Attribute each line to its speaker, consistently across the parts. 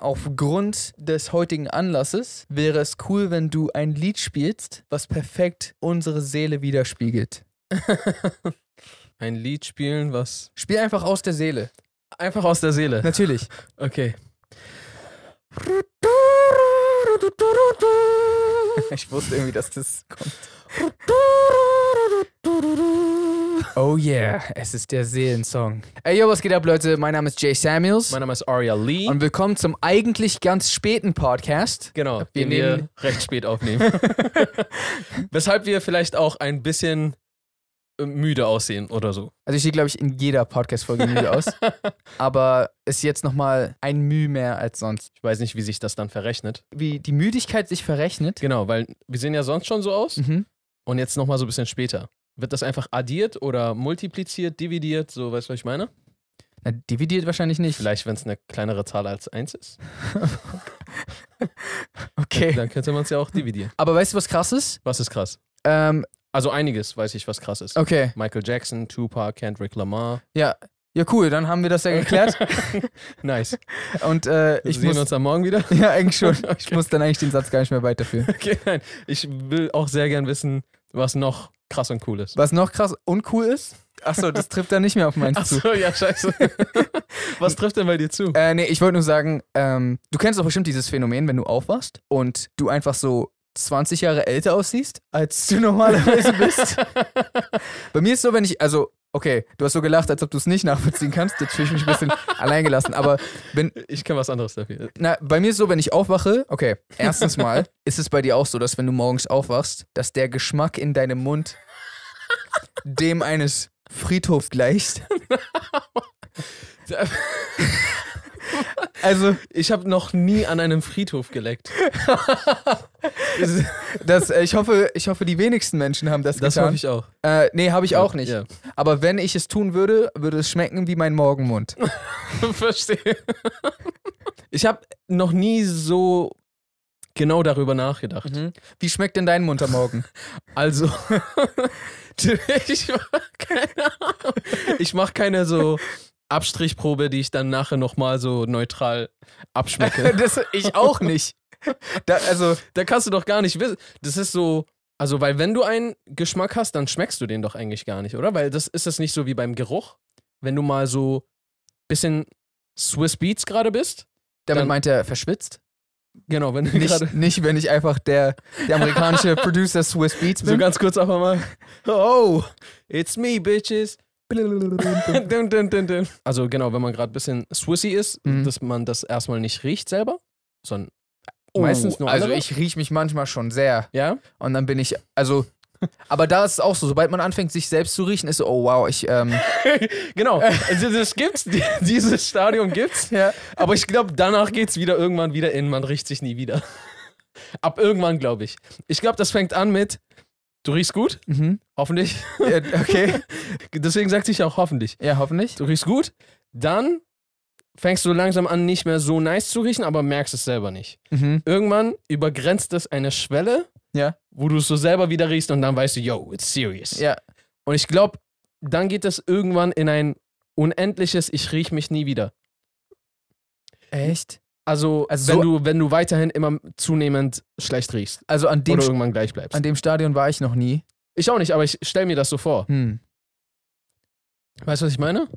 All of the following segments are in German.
Speaker 1: Aufgrund des heutigen Anlasses wäre es cool, wenn du ein Lied spielst, was perfekt unsere Seele widerspiegelt. ein Lied spielen, was. Spiel einfach aus der Seele. Einfach aus der Seele. Natürlich. Okay. Ich wusste irgendwie, dass das kommt. Oh yeah, es ist der Seelensong. Ey, yo, was geht ab, Leute? Mein Name ist Jay Samuels. Mein Name ist Aria Lee. Und willkommen zum eigentlich ganz späten Podcast. Genau, wir den wir recht spät aufnehmen. Weshalb wir vielleicht auch ein bisschen äh, müde aussehen oder so. Also ich sehe, glaube ich, in jeder Podcast-Folge müde aus. Aber ist jetzt nochmal ein Mühe mehr als sonst. Ich weiß nicht, wie sich das dann verrechnet. Wie die Müdigkeit sich verrechnet. Genau, weil wir sehen ja sonst schon so aus. Mhm. Und jetzt nochmal so ein bisschen später. Wird das einfach addiert oder multipliziert, dividiert, so weißt du, was ich meine? Na, dividiert wahrscheinlich nicht. Vielleicht, wenn es eine kleinere Zahl als 1 ist. okay. Dann, dann könnte man es ja auch dividieren. Aber weißt du, was krass ist? Was ist krass? Ähm, also einiges weiß ich, was krass ist. Okay. Michael Jackson, Tupac, Kendrick Lamar. Ja. Ja, cool, dann haben wir das ja geklärt. nice. Und äh, ich sehen muss, uns am Morgen wieder. Ja, eigentlich schon. Okay. Ich muss dann eigentlich den Satz gar nicht mehr weiterführen. Okay, nein. Ich will auch sehr gern wissen, was noch krass und cool ist. Was noch krass und cool ist? Achso, das trifft dann nicht mehr auf meins Ach Achso, ja, scheiße. Was trifft denn bei dir zu? Äh, nee, ich wollte nur sagen, ähm, du kennst doch bestimmt dieses Phänomen, wenn du aufwachst und du einfach so 20 Jahre älter aussiehst, als du normalerweise bist. Bei mir ist so, wenn ich, also, okay, du hast so gelacht, als ob du es nicht nachvollziehen kannst. Jetzt fühle ich mich ein bisschen alleingelassen, aber wenn. Ich kann was anderes dafür. Na, bei mir ist so, wenn ich aufwache, okay, erstens mal ist es bei dir auch so, dass wenn du morgens aufwachst, dass der Geschmack in deinem Mund dem eines Friedhofs gleicht. Also, ich habe noch nie an einem Friedhof geleckt. das, äh, ich, hoffe, ich hoffe, die wenigsten Menschen haben das, das getan. Das hoffe ich auch. Äh, nee, habe ich auch nicht. Ja. Aber wenn ich es tun würde, würde es schmecken wie mein Morgenmund. Verstehe. Ich habe noch nie so genau darüber nachgedacht. Mhm. Wie schmeckt denn dein Mund am Morgen? Also, ich mache keine Ahnung. Ich mache keine so Abstrichprobe, die ich dann nachher nochmal so neutral abschmecke. das, ich auch nicht. Da, also, da kannst du doch gar nicht wissen. Das ist so, also, weil wenn du einen Geschmack hast, dann schmeckst du den doch eigentlich gar nicht, oder? Weil das ist das nicht so wie beim Geruch. Wenn du mal so bisschen Swiss Beats gerade bist. Damit meint er verschwitzt? Genau, wenn du nicht, nicht, wenn ich einfach der, der amerikanische Producer Swiss Beats bin. So ganz kurz einfach mal. Oh, it's me, bitches also genau, wenn man gerade ein bisschen swissy ist, mhm. dass man das erstmal nicht riecht selber, sondern oh, meistens nur also andere. Also ich rieche mich manchmal schon sehr. Ja? Und dann bin ich, also aber da ist es auch so, sobald man anfängt, sich selbst zu riechen, ist so, oh wow, ich. Ähm genau, äh. also das gibt's, dieses Stadium gibt's. Ja. Aber ich glaube, danach geht's wieder irgendwann wieder in, man riecht sich nie wieder. Ab irgendwann, glaube ich. Ich glaube, das fängt an mit, Du riechst gut? Mhm. Hoffentlich. Ja, okay. Deswegen sagt sich auch hoffentlich. Ja, hoffentlich. Du riechst gut. Dann fängst du langsam an, nicht mehr so nice zu riechen, aber merkst es selber nicht. Mhm. Irgendwann übergrenzt es eine Schwelle, ja. wo du es so selber wieder riechst und dann weißt du, yo, it's serious. Ja. Und ich glaube, dann geht das irgendwann in ein unendliches Ich riech mich nie wieder. Echt? Also, also wenn, so du, wenn du weiterhin immer zunehmend schlecht riechst. Also an dem oder irgendwann gleich bleibst. An dem Stadion war ich noch nie. Ich auch nicht, aber ich stell mir das so vor. Hm. Weißt du, was ich meine?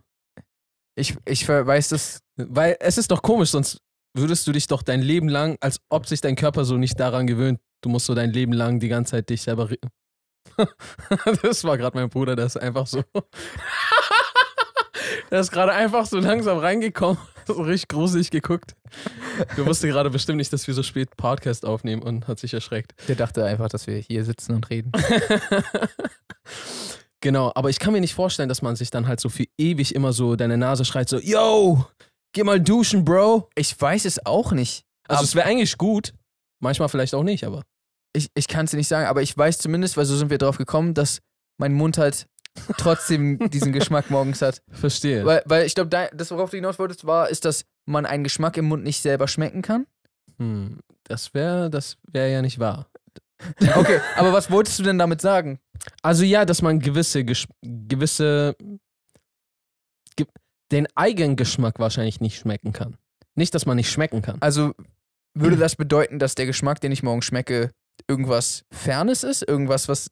Speaker 1: Ich, ich weiß das. Weil es ist doch komisch, sonst würdest du dich doch dein Leben lang, als ob sich dein Körper so nicht daran gewöhnt. Du musst so dein Leben lang die ganze Zeit dich selber. das war gerade mein Bruder, der ist einfach so. der ist gerade einfach so langsam reingekommen so richtig gruselig geguckt. Der wusste gerade bestimmt nicht, dass wir so spät Podcast aufnehmen und hat sich erschreckt. Der dachte einfach, dass wir hier sitzen und reden. genau, aber ich kann mir nicht vorstellen, dass man sich dann halt so für ewig immer so deine Nase schreit so, yo, geh mal duschen, Bro. Ich weiß es auch nicht. Also aber es wäre eigentlich gut, manchmal vielleicht auch nicht, aber. Ich, ich kann es dir nicht sagen, aber ich weiß zumindest, weil so sind wir drauf gekommen, dass mein Mund halt trotzdem diesen Geschmack morgens hat. Verstehe. Weil, weil ich glaube, das, worauf du hinaus wolltest, war, ist, dass man einen Geschmack im Mund nicht selber schmecken kann. Hm, das wäre das wär ja nicht wahr. Okay, aber was wolltest du denn damit sagen? Also ja, dass man gewisse, Gesch gewisse, ge den eigenen Geschmack wahrscheinlich nicht schmecken kann. Nicht, dass man nicht schmecken kann. Also würde das bedeuten, dass der Geschmack, den ich morgen schmecke, irgendwas Fernes ist, irgendwas, was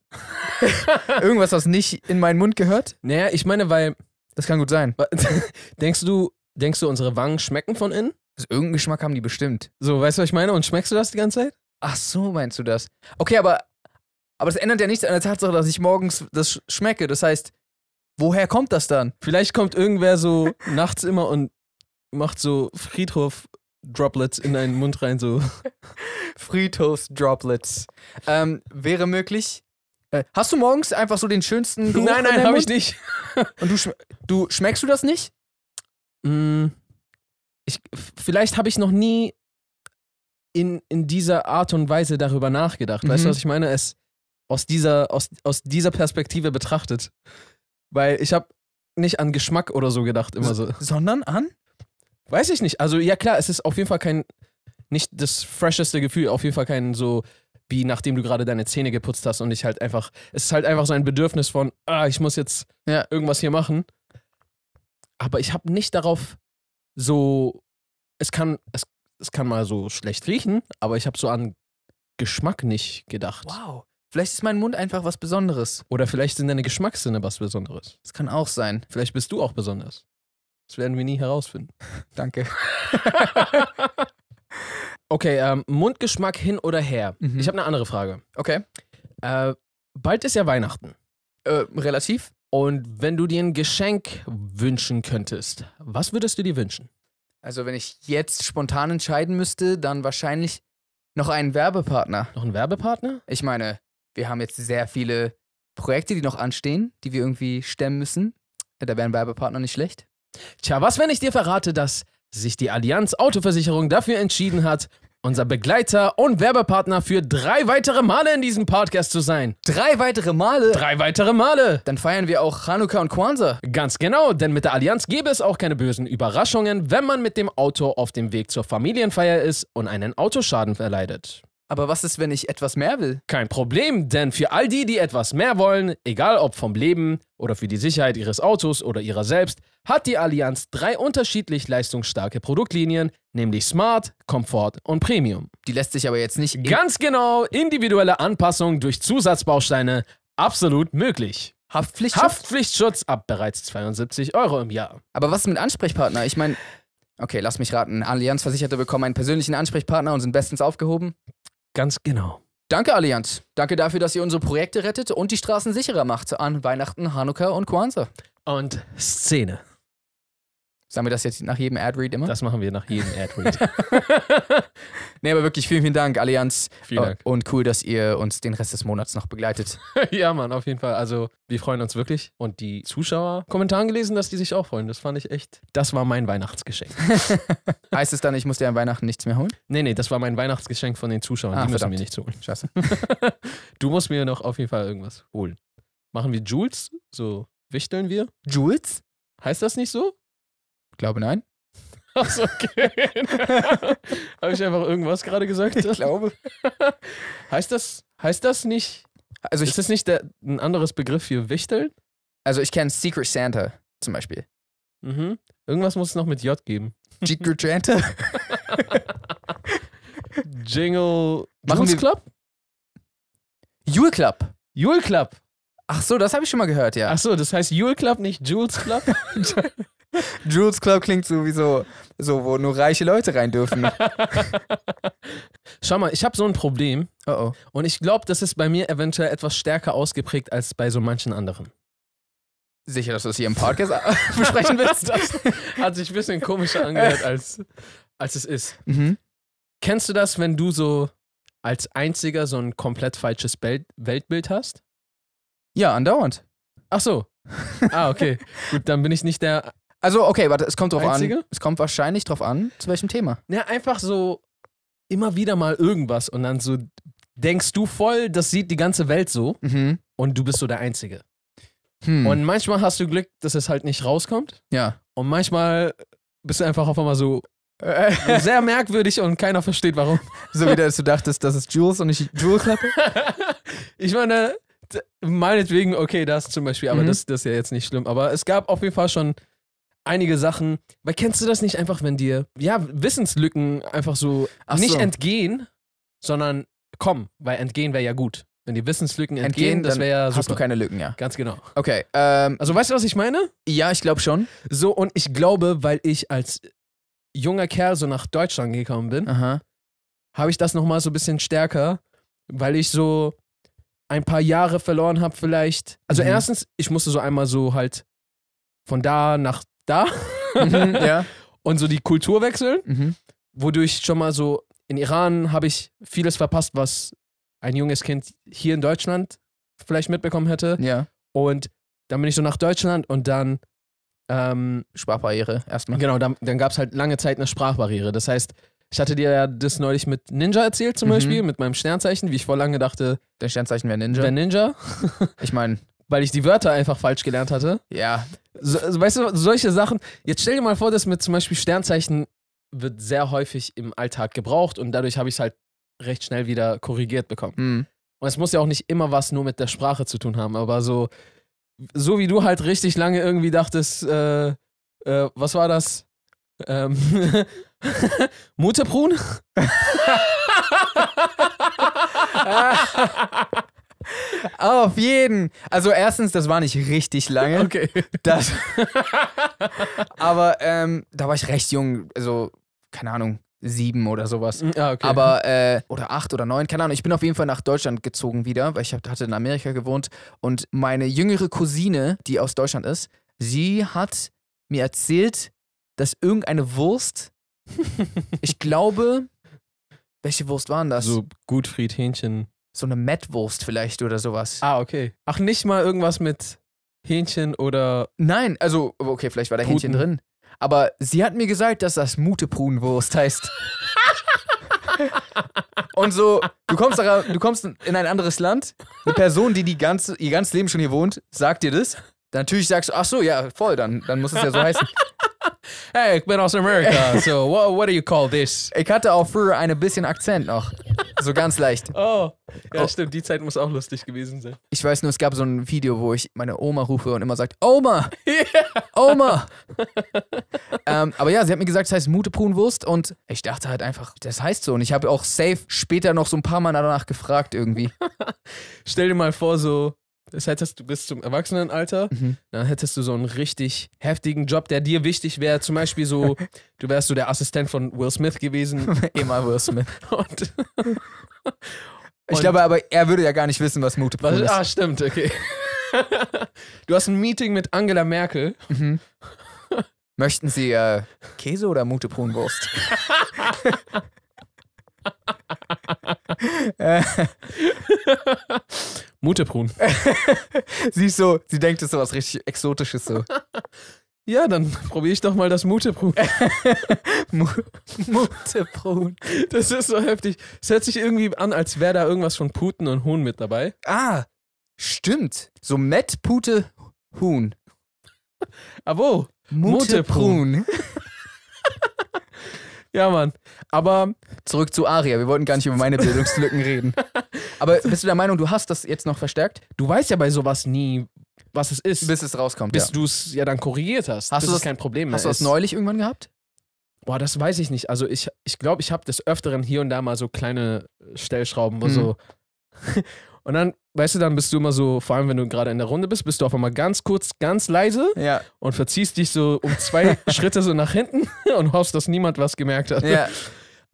Speaker 1: irgendwas, was nicht in meinen Mund gehört. Naja, ich meine, weil. Das kann gut sein. denkst du, denkst du, unsere Wangen schmecken von innen? Also irgendeinen Geschmack haben die bestimmt. So, weißt du, was ich meine? Und schmeckst du das die ganze Zeit? Ach so, meinst du das? Okay, aber, aber das ändert ja nichts an der Tatsache, dass ich morgens das schmecke. Das heißt, woher kommt das dann? Vielleicht kommt irgendwer so nachts immer und macht so Friedhof Droplets in deinen Mund rein, so. Friedhofs-Droplets. Ähm, wäre möglich. Äh, hast du morgens einfach so den schönsten Geruch Nein, nein, habe ich nicht. Und du, schm du, schmeckst du das nicht? Mm, ich, vielleicht habe ich noch nie in, in dieser Art und Weise darüber nachgedacht. Mhm. Weißt du, mhm. was ich meine? Es aus dieser, aus, aus dieser Perspektive betrachtet. Weil ich habe nicht an Geschmack oder so gedacht, immer so. Sondern an? Weiß ich nicht. Also ja klar, es ist auf jeden Fall kein, nicht das fresheste Gefühl, auf jeden Fall kein so wie nachdem du gerade deine Zähne geputzt hast und ich halt einfach, es ist halt einfach so ein Bedürfnis von, ah, ich muss jetzt ja. irgendwas hier machen. Aber ich habe nicht darauf so, es kann, es, es kann mal so schlecht riechen, aber ich habe so an Geschmack nicht gedacht. Wow. Vielleicht ist mein Mund einfach was Besonderes. Oder vielleicht sind deine Geschmackssinne was Besonderes. Das kann auch sein. Vielleicht bist du auch besonders. Das werden wir nie herausfinden. Danke. okay, ähm, Mundgeschmack hin oder her. Mhm. Ich habe eine andere Frage. Okay. Äh, bald ist ja Weihnachten. Äh, relativ. Und wenn du dir ein Geschenk wünschen könntest, was würdest du dir wünschen? Also, wenn ich jetzt spontan entscheiden müsste, dann wahrscheinlich noch einen Werbepartner. Noch einen Werbepartner? Ich meine, wir haben jetzt sehr viele Projekte, die noch anstehen, die wir irgendwie stemmen müssen. Da wäre ein Werbepartner nicht schlecht. Tja, was, wenn ich dir verrate, dass sich die Allianz Autoversicherung dafür entschieden hat, unser Begleiter und Werbepartner für drei weitere Male in diesem Podcast zu sein. Drei weitere Male? Drei weitere Male. Dann feiern wir auch Hanukkah und Kwanzaa. Ganz genau, denn mit der Allianz gäbe es auch keine bösen Überraschungen, wenn man mit dem Auto auf dem Weg zur Familienfeier ist und einen Autoschaden erleidet. Aber was ist, wenn ich etwas mehr will? Kein Problem, denn für all die, die etwas mehr wollen, egal ob vom Leben, oder für die Sicherheit Ihres Autos oder Ihrer selbst hat die Allianz drei unterschiedlich leistungsstarke Produktlinien, nämlich Smart, Komfort und Premium. Die lässt sich aber jetzt nicht. Ganz genau, individuelle Anpassung durch Zusatzbausteine absolut möglich. Haftpflichtschutz? Haftpflichtschutz ab bereits 72 Euro im Jahr. Aber was mit Ansprechpartner? Ich meine, okay, lass mich raten. Allianzversicherte bekommen einen persönlichen Ansprechpartner und sind bestens aufgehoben? Ganz genau. Danke, Allianz. Danke dafür, dass ihr unsere Projekte rettet und die Straßen sicherer macht an Weihnachten, Hanukkah und Kwanzaa. Und Szene. Sagen wir das jetzt nach jedem Ad-Read immer? Das machen wir nach jedem Ad-Read. nee, aber wirklich vielen, vielen Dank, Allianz. Vielen oh, Dank. Und cool, dass ihr uns den Rest des Monats noch begleitet. ja, Mann, auf jeden Fall. Also, wir freuen uns wirklich. Und die Zuschauer, Kommentaren gelesen, dass die sich auch freuen. Das fand ich echt, das war mein Weihnachtsgeschenk. heißt es dann, ich muss dir an Weihnachten nichts mehr holen? Nee, nee, das war mein Weihnachtsgeschenk von den Zuschauern. Ah, die verdammt. müssen mir nichts holen. Scheiße. du musst mir noch auf jeden Fall irgendwas holen. Machen wir Jules? So wichteln wir? Jules? Heißt das nicht so? glaube nein. Achso, okay. Habe ich einfach irgendwas gerade gesagt? Ich glaube. heißt das, heißt das nicht. Also ich, ist das nicht der, ein anderes Begriff für Wichteln? Also ich kenne Secret Santa zum Beispiel. Mhm. Irgendwas muss es noch mit J geben. Secret Santa? Jingle. Machen Jules Club? Jule Club. Jule Club. Ach so, das habe ich schon mal gehört, ja. Ach so, das heißt Jule Club, nicht Jules Club? Jules Club klingt sowieso so, wo nur reiche Leute rein dürfen. Schau mal, ich habe so ein Problem. Oh oh. Und ich glaube, das ist bei mir eventuell etwas stärker ausgeprägt als bei so manchen anderen. Sicher, dass du das hier im Podcast besprechen willst? Das hat sich ein bisschen komischer angehört, als, als es ist. Mhm. Kennst du das, wenn du so als Einziger so ein komplett falsches Weltbild hast? Ja, andauernd. Ach so. Ah, okay. Gut, dann bin ich nicht der also, okay, warte, es kommt drauf Einzige? an. Es kommt wahrscheinlich drauf an, zu welchem Thema. Ja, einfach so immer wieder mal irgendwas und dann so denkst du voll, das sieht die ganze Welt so mhm. und du bist so der Einzige. Hm. Und manchmal hast du Glück, dass es halt nicht rauskommt. Ja. Und manchmal bist du einfach auf einmal so sehr merkwürdig und keiner versteht warum. So wie dass du dachtest, das ist Jules und ich Jules klappe. ich meine, meinetwegen, okay, das zum Beispiel, aber mhm. das, das ist ja jetzt nicht schlimm. Aber es gab auf jeden Fall schon einige Sachen. Weil kennst du das nicht einfach, wenn dir ja Wissenslücken einfach so Ach nicht so. entgehen, sondern kommen, weil entgehen wäre ja gut. Wenn die Wissenslücken entgehen, entgehen das wäre ja super. Hast du keine Lücken, ja. Ganz genau. Okay. Ähm, also weißt du, was ich meine? Ja, ich glaube schon. So, und ich glaube, weil ich als junger Kerl so nach Deutschland gekommen bin, habe ich das nochmal so ein bisschen stärker, weil ich so ein paar Jahre verloren habe vielleicht. Also mhm. erstens, ich musste so einmal so halt von da nach da mhm, ja. und so die Kultur wechseln, mhm. wodurch schon mal so in Iran habe ich vieles verpasst, was ein junges Kind hier in Deutschland vielleicht mitbekommen hätte. Ja. Und dann bin ich so nach Deutschland und dann ähm, Sprachbarriere erstmal. Genau, dann, dann gab es halt lange Zeit eine Sprachbarriere. Das heißt, ich hatte dir ja das neulich mit Ninja erzählt, zum mhm. Beispiel, mit meinem Sternzeichen, wie ich vor lange dachte. Der Sternzeichen wäre Ninja. Der Ninja. ich meine, weil ich die Wörter einfach falsch gelernt hatte. Ja. So, also, weißt du, solche Sachen. Jetzt stell dir mal vor, dass mit zum Beispiel Sternzeichen wird sehr häufig im Alltag gebraucht und dadurch habe ich es halt recht schnell wieder korrigiert bekommen. Mhm. Und es muss ja auch nicht immer was nur mit der Sprache zu tun haben, aber so, so wie du halt richtig lange irgendwie dachtest, äh, äh, was war das? Ähm, Mutterbrun? Auf jeden. Also erstens, das war nicht richtig lange. Okay. Das, aber ähm, da war ich recht jung, also keine Ahnung, sieben oder sowas. Ja, mhm, ah, okay. Aber, äh, oder acht oder neun, keine Ahnung. Ich bin auf jeden Fall nach Deutschland gezogen wieder, weil ich hatte in Amerika gewohnt. Und meine jüngere Cousine, die aus Deutschland ist, sie hat mir erzählt, dass irgendeine Wurst, ich glaube, welche Wurst waren das? So Gutfried Hähnchen so eine Mettwurst vielleicht oder sowas. Ah, okay. Ach, nicht mal irgendwas mit Hähnchen oder. Nein, also, okay, vielleicht war da Puten. Hähnchen drin. Aber sie hat mir gesagt, dass das Muteprunenwurst heißt. Und so, du kommst, da, du kommst in ein anderes Land, eine Person, die, die ganze, ihr ganzes Leben schon hier wohnt, sagt dir das. Dann natürlich sagst du, ach so, ja, voll, dann, dann muss es ja so heißen. Hey, ich bin aus Amerika, so what, what do you call this? Ich hatte auch früher ein bisschen Akzent noch. So ganz leicht. Oh. Ja, oh. stimmt, die Zeit muss auch lustig gewesen sein. Ich weiß nur, es gab so ein Video, wo ich meine Oma rufe und immer sagt, Oma! Yeah. Oma! ähm, aber ja, sie hat mir gesagt, es heißt Mutepunwurst und ich dachte halt einfach, das heißt so. Und ich habe auch safe später noch so ein paar Mal danach gefragt irgendwie. Stell dir mal vor, so, das hättest du bis zum Erwachsenenalter, mhm. dann hättest du so einen richtig heftigen Job, der dir wichtig wäre. Zum Beispiel so, du wärst so der Assistent von Will Smith gewesen. Immer Will Smith. Und, ich glaube aber, er würde ja gar nicht wissen, was Mutepol ist. Ah, stimmt, okay. du hast ein Meeting mit Angela Merkel. Mhm. Möchten Sie äh, Käse oder Muteprunwurst? Muteprun. sie ist so, sie denkt, es ist so was richtig Exotisches so. Ja, dann probiere ich doch mal das Mutebrun. Mutebrun. Das ist so heftig. Es hört sich irgendwie an, als wäre da irgendwas von Puten und Huhn mit dabei. Ah, stimmt. So Met, Pute, Huhn. Abo. Mutebrun. ja, Mann. Aber zurück zu Aria. Wir wollten gar nicht über meine Bildungslücken reden. Aber bist du der Meinung, du hast das jetzt noch verstärkt? Du weißt ja bei sowas nie, was es ist. Bis es rauskommt. Bis ja. du es ja dann korrigiert hast. Hast du das kein Problem mehr? Hast du das neulich irgendwann gehabt? Boah, das weiß ich nicht. Also ich ich, glaube, ich habe des Öfteren hier und da mal so kleine äh, Stellschrauben, wo mhm. so. und dann, weißt du, dann bist du immer so, vor allem wenn du gerade in der Runde bist, bist du auf einmal ganz kurz, ganz leise ja. und verziehst dich so um zwei Schritte so nach hinten und hoffst, dass niemand was gemerkt hat. Ja.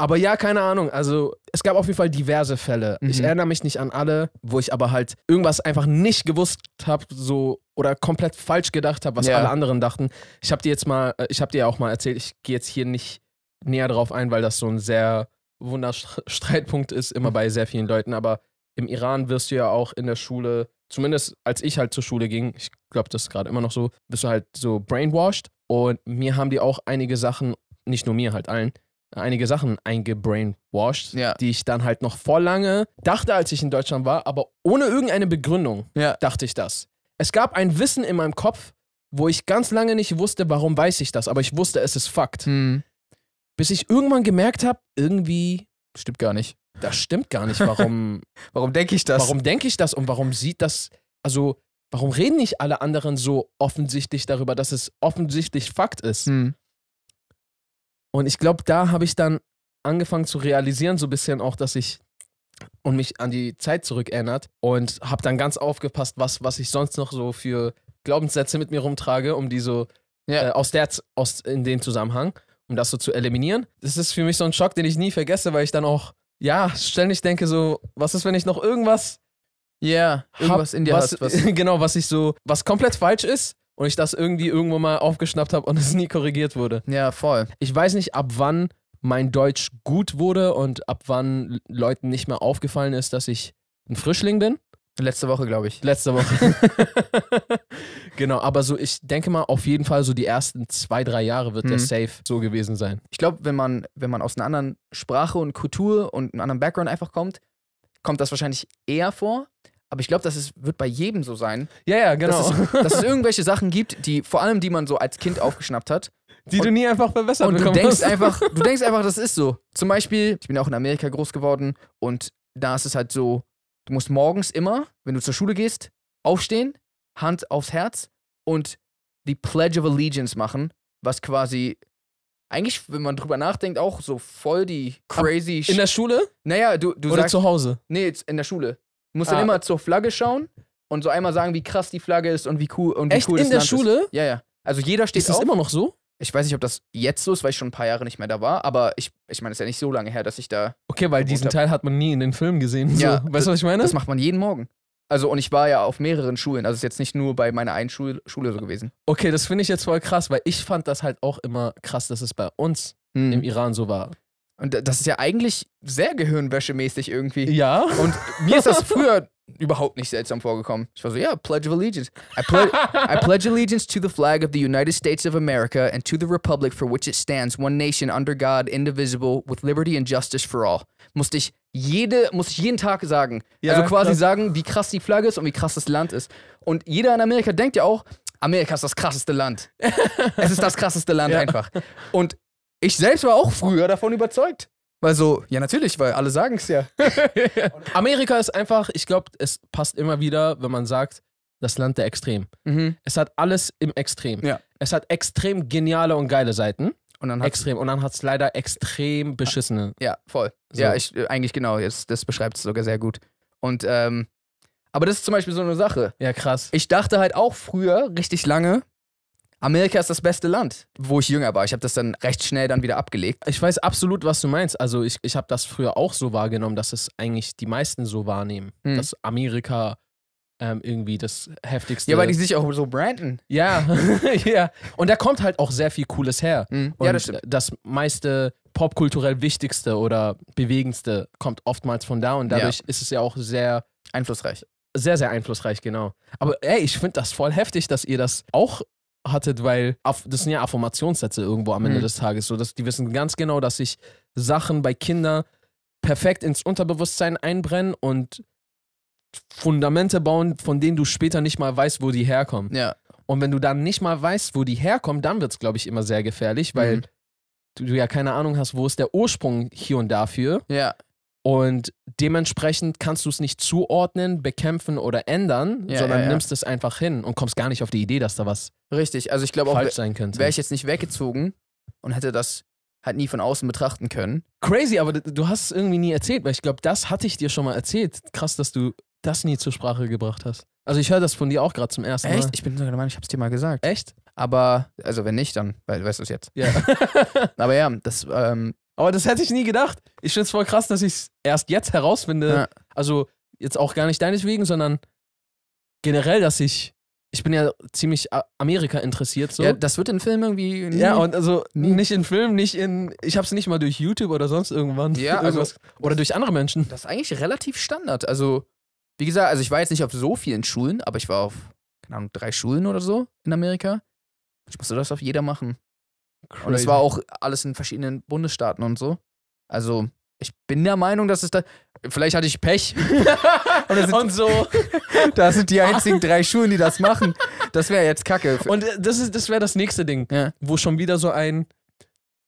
Speaker 1: Aber ja, keine Ahnung. Also es gab auf jeden Fall diverse Fälle. Mhm. Ich erinnere mich nicht an alle, wo ich aber halt irgendwas einfach nicht gewusst habe, so oder komplett falsch gedacht habe, was ja. alle anderen dachten. Ich habe dir jetzt mal, äh, ich habe dir auch mal erzählt, ich gehe jetzt hier nicht näher drauf ein, weil das so ein sehr Wunderstreitpunkt ist, immer mhm. bei sehr vielen Leuten. Aber im Iran wirst du ja auch in der Schule, zumindest als ich halt zur Schule ging, ich glaube, das ist gerade immer noch so, bist du halt so brainwashed. Und mir haben die auch einige Sachen, nicht nur mir, halt allen, einige Sachen eingebrainwashed, ja. die ich dann halt noch vor lange dachte, als ich in Deutschland war, aber ohne irgendeine Begründung ja. dachte ich das. Es gab ein Wissen in meinem Kopf, wo ich ganz lange nicht wusste, warum weiß ich das, aber ich wusste, es ist Fakt. Hm. Bis ich irgendwann gemerkt habe, irgendwie. Stimmt gar nicht. Das stimmt gar nicht. Warum. warum denke ich das? Warum denke ich das und warum sieht das. Also, warum reden nicht alle anderen so offensichtlich darüber, dass es offensichtlich Fakt ist? Hm. Und ich glaube, da habe ich dann angefangen zu realisieren, so ein bisschen auch, dass ich und mich an die Zeit zurückerinnert und habe dann ganz aufgepasst, was, was ich sonst noch so für Glaubenssätze mit mir rumtrage, um die so ja. äh, aus der aus in dem Zusammenhang, um das so zu eliminieren. Das ist für mich so ein Schock, den ich nie vergesse, weil ich dann auch ja ständig denke so, was ist, wenn ich noch irgendwas ja, yeah, irgendwas hab, in dir was, hast, was genau, was ich so, was komplett falsch ist und ich das irgendwie irgendwo mal aufgeschnappt habe und es nie korrigiert wurde. Ja, voll. Ich weiß nicht, ab wann mein Deutsch gut wurde und ab wann Leuten nicht mehr aufgefallen ist, dass ich ein Frischling bin. Letzte Woche, glaube ich. Letzte Woche. genau, aber so, ich denke mal, auf jeden Fall so die ersten zwei, drei Jahre wird mhm. der Safe so gewesen sein. Ich glaube, wenn man, wenn man aus einer anderen Sprache und Kultur und einem anderen Background einfach kommt, kommt das wahrscheinlich eher vor. Aber ich glaube, das ist, wird bei jedem so sein. Ja, ja, genau. Dass es, genau. dass es, irgendwelche Sachen gibt, die, vor allem die man so als Kind aufgeschnappt hat. Die und, du nie einfach verbessern und du denkst einfach, du denkst einfach, das ist so. Zum Beispiel, ich bin auch in Amerika groß geworden und da ist es halt so, du musst morgens immer, wenn du zur Schule gehst, aufstehen, Hand aufs Herz und die Pledge of Allegiance machen, was quasi eigentlich, wenn man drüber nachdenkt, auch so voll die crazy. In der Schule? Naja, du, du Oder sagst, zu Hause? Nee, in der Schule. Muss dann ah. immer zur Flagge schauen und so einmal sagen, wie krass die Flagge ist und wie cool und wie Echt? cool in das der Land Schule? Ist. Ja, ja. Also jeder steht ist das auf. immer noch so? Ich weiß nicht, ob das jetzt so ist, weil ich schon ein paar Jahre nicht mehr da war, aber ich, ich meine, es ist ja nicht so lange her, dass ich da. Okay, weil diesen hab. Teil hat man nie in den Filmen gesehen. So. Ja, weißt du, was ich meine? Das macht man jeden Morgen. Also, und ich war ja auf mehreren Schulen. Also, es ist jetzt nicht nur bei meiner einen Schule, Schule so gewesen. Okay, das finde ich jetzt voll krass, weil ich fand das halt auch immer krass, dass es bei uns hm. im Iran so war. Und das ist ja eigentlich sehr gehirnwäschemäßig irgendwie. Ja. Und mir ist das früher überhaupt nicht seltsam vorgekommen. Ich war so, ja, Pledge of Allegiance. I, ple I pledge allegiance to the flag of the United States of America and to the republic for which it stands, one nation under God, indivisible, with liberty and justice for all. Musste ich jede, muss ich jeden Tag sagen. Ja, also quasi krass. sagen, wie krass die Flagge ist und wie krass das Land ist. Und jeder in Amerika denkt ja auch, Amerika ist das krasseste Land. es ist das krasseste Land ja. einfach. Und ich selbst war auch früher davon überzeugt. Weil so, ja natürlich, weil alle sagen es ja. Amerika ist einfach, ich glaube, es passt immer wieder, wenn man sagt, das Land der Extrem. Mhm. Es hat alles im Extrem. Ja. Es hat extrem geniale und geile Seiten. Und dann extrem. Und dann hat es leider extrem beschissene. Ja, voll. So. Ja, ich, eigentlich genau. Jetzt, das beschreibt es sogar sehr gut. Und, ähm, aber das ist zum Beispiel so eine Sache. Ja, krass. Ich dachte halt auch früher richtig lange, Amerika ist das beste Land, wo ich jünger war. Ich habe das dann recht schnell dann wieder abgelegt. Ich weiß absolut, was du meinst. Also ich, ich habe das früher auch so wahrgenommen, dass es eigentlich die meisten so wahrnehmen, hm. dass Amerika ähm, irgendwie das heftigste. Ja, weil die sich auch so branden. Ja, ja. Und da kommt halt auch sehr viel Cooles her. Mhm. Ja, das, stimmt. das meiste popkulturell Wichtigste oder Bewegendste kommt oftmals von da und dadurch ja. ist es ja auch sehr einflussreich. Sehr, sehr einflussreich, genau. Aber ey, ich finde das voll heftig, dass ihr das auch hattet, weil das sind ja Affirmationssätze irgendwo am Ende mhm. des Tages. So, dass die wissen ganz genau, dass sich Sachen bei Kindern perfekt ins Unterbewusstsein einbrennen und Fundamente bauen, von denen du später nicht mal weißt, wo die herkommen. Ja. Und wenn du dann nicht mal weißt, wo die herkommen, dann wird es, glaube ich, immer sehr gefährlich, weil mhm. du ja keine Ahnung hast, wo ist der Ursprung hier und dafür. Ja. Und dementsprechend kannst du es nicht zuordnen, bekämpfen oder ändern, ja, sondern ja, ja. nimmst es einfach hin und kommst gar nicht auf die Idee, dass da was Richtig, also ich glaube auch, wäre ich jetzt nicht weggezogen und hätte das halt nie von außen betrachten können. Crazy, aber du hast es irgendwie nie erzählt, weil ich glaube, das hatte ich dir schon mal erzählt. Krass, dass du das nie zur Sprache gebracht hast. Also ich höre das von dir auch gerade zum ersten Echt? Mal. Echt? Ich bin sogar der Meinung, ich habe es dir mal gesagt. Echt? Aber, also wenn nicht, dann weißt du es jetzt. Ja. aber ja, das ähm, aber das hätte ich nie gedacht. Ich finde es voll krass, dass ich es erst jetzt herausfinde. Ja. Also jetzt auch gar nicht deineswegen, sondern generell, dass ich. Ich bin ja ziemlich Amerika interessiert. So. Ja, das wird in Filmen irgendwie. Nie, ja, und also nie. nicht in Filmen, nicht in. Ich habe es nicht mal durch YouTube oder sonst irgendwann. Ja, also irgendwas. also, oder durch andere Menschen. Das ist eigentlich relativ Standard. Also, wie gesagt, also ich war jetzt nicht auf so vielen Schulen, aber ich war auf, keine Ahnung, drei Schulen oder so in Amerika. Ich musste das auf jeder machen. Crazy. Und es war auch alles in verschiedenen Bundesstaaten und so. Also, ich bin der Meinung, dass es da. Vielleicht hatte ich Pech. und, sind, und, so. das sind die einzigen drei Schulen, die das machen. Das wäre jetzt kacke. Und äh, das, das wäre das nächste Ding, ja. wo schon wieder so ein.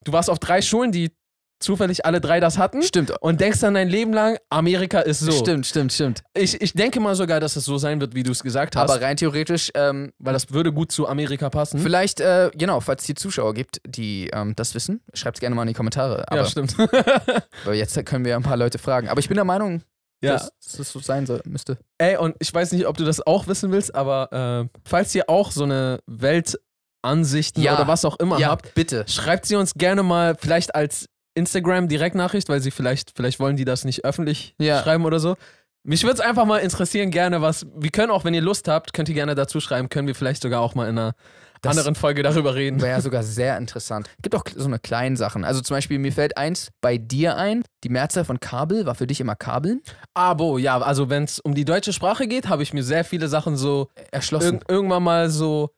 Speaker 1: Du warst auf drei Schulen, die zufällig alle drei das hatten. Stimmt. Und denkst dann dein Leben lang, Amerika ist so. Stimmt, stimmt, stimmt. Ich, ich denke mal sogar, dass es so sein wird, wie du es gesagt hast. Aber rein theoretisch, ähm, weil das würde gut zu Amerika passen. Vielleicht, äh, genau, falls es hier Zuschauer gibt, die ähm, das wissen, schreibt es gerne mal in die Kommentare. Aber, ja, stimmt. aber jetzt können wir ein paar Leute fragen. Aber ich bin der Meinung, ja. dass das so sein soll, müsste. Ey, und ich weiß nicht, ob du das auch wissen willst, aber äh, falls ihr auch so eine Welt Ansichten ja. oder was auch immer ja, habt, bitte schreibt sie uns gerne mal vielleicht als Instagram-Direktnachricht, weil sie vielleicht, vielleicht wollen die das nicht öffentlich ja. schreiben oder so. Mich würde es einfach mal interessieren, gerne was. Wir können auch, wenn ihr Lust habt, könnt ihr gerne dazu schreiben, können wir vielleicht sogar auch mal in einer das anderen Folge darüber reden. Wäre ja sogar sehr interessant. Gibt auch so eine kleine Sachen. Also zum Beispiel, mir fällt eins bei dir ein. Die Mehrzahl von Kabel war für dich immer Kabeln? Abo, ja. Also wenn es um die deutsche Sprache geht, habe ich mir sehr viele Sachen so erschlossen. Ir irgendwann mal so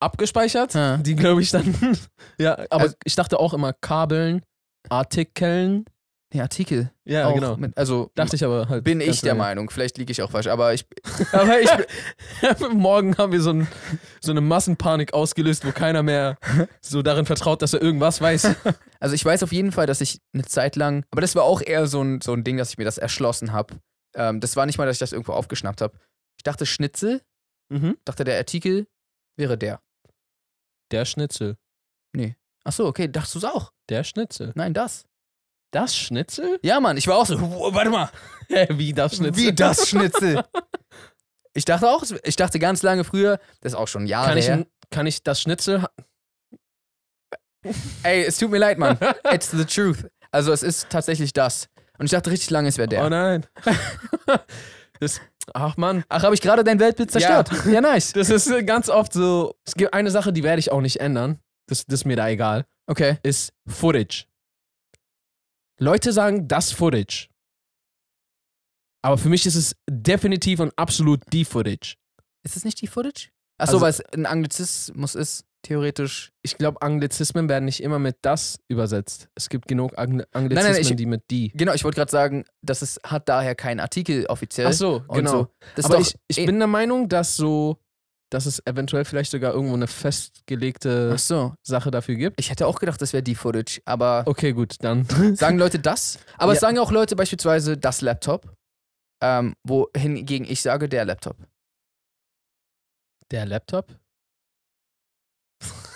Speaker 1: abgespeichert, ja. die glaube ich dann. ja, aber also, ich dachte auch immer Kabeln. Artikeln. Nee, Artikel. Ja, auch genau. Mit, also dachte ich aber halt. Bin ich der ja. Meinung. Vielleicht liege ich auch falsch, aber ich. aber ich. morgen haben wir so, ein, so eine Massenpanik ausgelöst, wo keiner mehr so darin vertraut, dass er irgendwas weiß. Also ich weiß auf jeden Fall, dass ich eine Zeit lang. Aber das war auch eher so ein, so ein Ding, dass ich mir das erschlossen habe. Ähm, das war nicht mal, dass ich das irgendwo aufgeschnappt habe. Ich dachte Schnitzel. Mhm. Dachte der Artikel wäre der. Der Schnitzel. Nee. Achso, okay, dachtest du es auch? Der Schnitzel. Nein, das. Das Schnitzel? Ja, Mann, ich war auch so, warte mal. Wie das Schnitzel? Wie das Schnitzel? ich dachte auch, ich dachte ganz lange früher, das ist auch schon Jahre kann ich, her. Kann ich das Schnitzel? Ey, es tut mir leid, Mann. It's the truth. Also es ist tatsächlich das. Und ich dachte richtig lange, es wäre der. Oh nein. Das, ach Mann. Ach, habe ich gerade dein Weltbild zerstört? Ja. ja, nice. Das ist ganz oft so. Es gibt eine Sache, die werde ich auch nicht ändern. Das, das ist mir da egal. Okay. Ist Footage. Leute sagen das Footage. Aber für mich ist es definitiv und absolut die Footage. Ist es nicht die Footage? Achso, also, weil es ein Anglizismus ist, theoretisch. Ich glaube, Anglizismen werden nicht immer mit das übersetzt. Es gibt genug Angl Anglizismen, nein, nein, ich, die mit die. Genau, ich wollte gerade sagen, das ist, hat daher keinen Artikel offiziell. Achso, genau. So. Aber doch, ich, ich eh bin der Meinung, dass so dass es eventuell vielleicht sogar irgendwo eine festgelegte so. Sache dafür gibt. Ich hätte auch gedacht, das wäre die Footage, aber. Okay, gut, dann. Sagen Leute das? Aber ja. es sagen auch Leute beispielsweise das Laptop, ähm, wohingegen ich sage der Laptop. Der Laptop?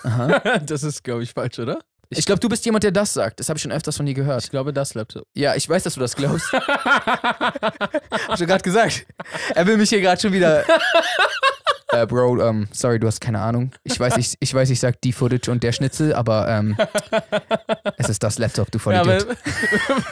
Speaker 1: Aha. das ist, glaube ich, falsch, oder? Ich, ich glaube, du bist jemand, der das sagt. Das habe ich schon öfters von dir gehört. Ich glaube, das Laptop. Ja, ich weiß, dass du das glaubst. hab schon gerade gesagt. Er will mich hier gerade schon wieder äh, Bro, ähm, sorry, du hast keine Ahnung. Ich weiß, ich, ich weiß, ich sag die Footage und der Schnitzel, aber ähm, es ist das Laptop, du Vollidiot. Ja,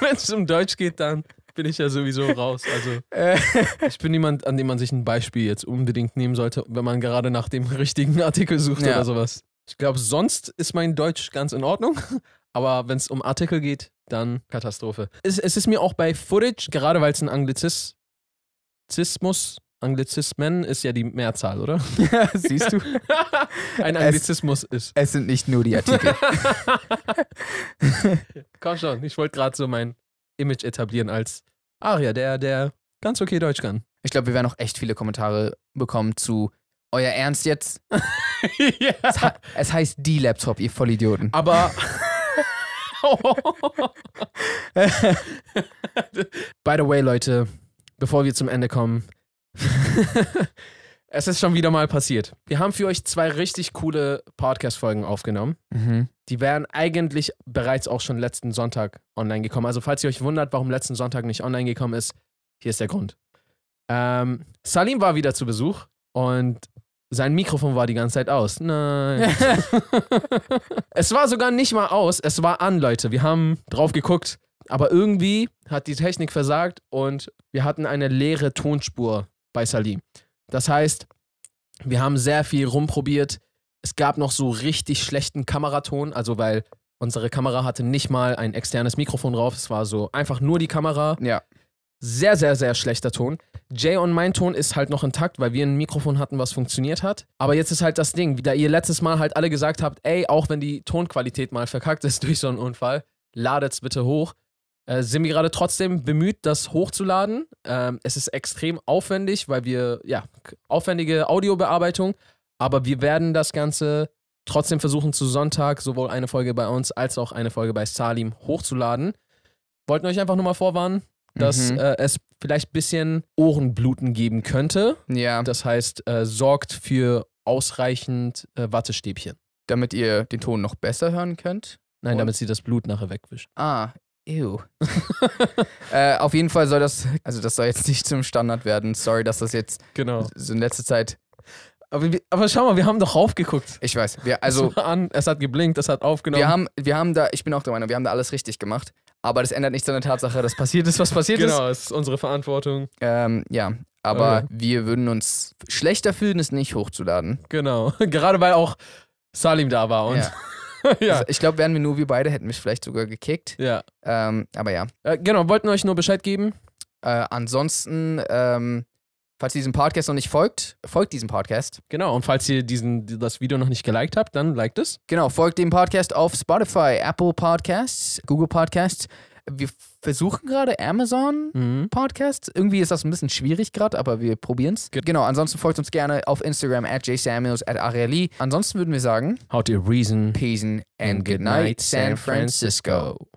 Speaker 1: Wenn es um Deutsch geht, dann bin ich ja sowieso raus. Also äh. ich bin niemand, an dem man sich ein Beispiel jetzt unbedingt nehmen sollte, wenn man gerade nach dem richtigen Artikel sucht ja. oder sowas. Ich glaube, sonst ist mein Deutsch ganz in Ordnung, aber wenn es um Artikel geht, dann Katastrophe. Es, es, ist mir auch bei Footage, gerade weil es ein Anglizismus Anglizismen ist ja die Mehrzahl, oder? Ja, Siehst du? Ein Anglizismus es, ist. Es sind nicht nur die Artikel. Komm schon, ich wollte gerade so mein Image etablieren als Aria, der, der ganz okay Deutsch kann. Ich glaube, wir werden auch echt viele Kommentare bekommen zu Euer Ernst jetzt? ja. es, es heißt die Laptop, ihr Vollidioten. Aber. By the way, Leute, bevor wir zum Ende kommen, es ist schon wieder mal passiert. Wir haben für euch zwei richtig coole Podcast-Folgen aufgenommen. Mhm. Die wären eigentlich bereits auch schon letzten Sonntag online gekommen. Also, falls ihr euch wundert, warum letzten Sonntag nicht online gekommen ist, hier ist der Grund. Ähm, Salim war wieder zu Besuch und sein Mikrofon war die ganze Zeit aus. Nein. es war sogar nicht mal aus, es war an, Leute. Wir haben drauf geguckt, aber irgendwie hat die Technik versagt und wir hatten eine leere Tonspur bei Salih. Das heißt, wir haben sehr viel rumprobiert. Es gab noch so richtig schlechten Kameraton, also weil unsere Kamera hatte nicht mal ein externes Mikrofon drauf. Es war so einfach nur die Kamera. Ja. Sehr, sehr, sehr schlechter Ton. Jay und mein Ton ist halt noch intakt, weil wir ein Mikrofon hatten, was funktioniert hat. Aber jetzt ist halt das Ding, da ihr letztes Mal halt alle gesagt habt, ey, auch wenn die Tonqualität mal verkackt ist durch so einen Unfall, ladet's bitte hoch. Äh, sind wir gerade trotzdem bemüht, das hochzuladen. Ähm, es ist extrem aufwendig, weil wir, ja, aufwendige Audiobearbeitung, aber wir werden das Ganze trotzdem versuchen, zu Sonntag sowohl eine Folge bei uns als auch eine Folge bei Salim hochzuladen. Wollten euch einfach nur mal vorwarnen, dass mhm. äh, es vielleicht ein bisschen Ohrenbluten geben könnte. Ja. Das heißt, äh, sorgt für ausreichend äh, Wattestäbchen. Damit ihr den Ton noch besser hören könnt? Nein, Und damit sie das Blut nachher wegwischen. Ah, Ew. äh, auf jeden Fall soll das, also das soll jetzt nicht zum Standard werden. Sorry, dass das jetzt genau. so in letzter Zeit. Aber, aber schau mal, wir haben doch raufgeguckt. Ich weiß. Wir, also, an, es hat geblinkt, es hat aufgenommen. Wir haben, wir haben da, ich bin auch der Meinung, wir haben da alles richtig gemacht. Aber das ändert nichts an der Tatsache, dass passiert ist, was passiert genau, ist. Genau, es ist unsere Verantwortung. Ähm, ja, aber okay. wir würden uns schlechter fühlen, es nicht hochzuladen. Genau, gerade weil auch Salim da war und. Ja. ja. Also ich glaube, wären wir nur wir beide, hätten mich vielleicht sogar gekickt. Ja. Ähm, aber ja. Äh, genau, wollten euch nur Bescheid geben. Äh, ansonsten, ähm, falls ihr diesem Podcast noch nicht folgt, folgt diesem Podcast. Genau, und falls ihr diesen, das Video noch nicht geliked habt, dann liked es. Genau, folgt dem Podcast auf Spotify, Apple Podcasts, Google Podcasts. Wir versuchen gerade Amazon mhm. Podcasts. Irgendwie ist das ein bisschen schwierig gerade, aber wir probieren es. Genau, ansonsten folgt uns gerne auf Instagram at jsamuels at Areli. Ansonsten würden wir sagen, How to reason, peace and, and good night, San Francisco.